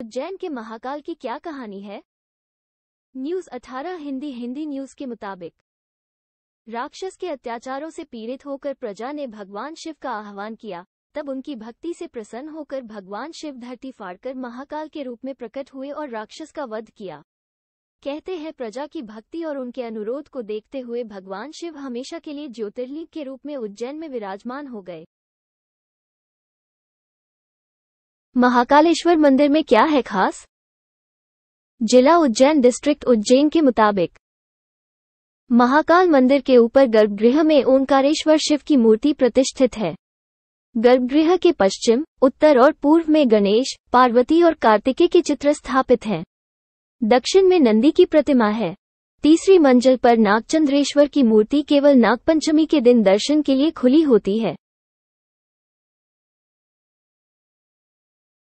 उज्जैन के महाकाल की क्या कहानी है न्यूज 18 हिंदी हिंदी न्यूज के मुताबिक राक्षस के अत्याचारों से पीड़ित होकर प्रजा ने भगवान शिव का आह्वान किया तब उनकी भक्ति से प्रसन्न होकर भगवान शिव धरती फाड़कर महाकाल के रूप में प्रकट हुए और राक्षस का वध किया कहते हैं प्रजा की भक्ति और उनके अनुरोध को देखते हुए भगवान शिव हमेशा के लिए ज्योतिर्लिंग के रूप में उज्जैन में विराजमान हो गए महाकालेश्वर मंदिर में क्या है खास जिला उज्जैन डिस्ट्रिक्ट उज्जैन के मुताबिक महाकाल मंदिर के ऊपर गर्भगृह में ओंकारेश्वर शिव की मूर्ति प्रतिष्ठित है गर्भगृह के पश्चिम उत्तर और पूर्व में गणेश पार्वती और कार्तिकेय के चित्र स्थापित हैं दक्षिण में नंदी की प्रतिमा है तीसरी मंजिल पर नागचंद्रेश्वर की मूर्ति केवल नागपंचमी के दिन दर्शन के लिए खुली होती है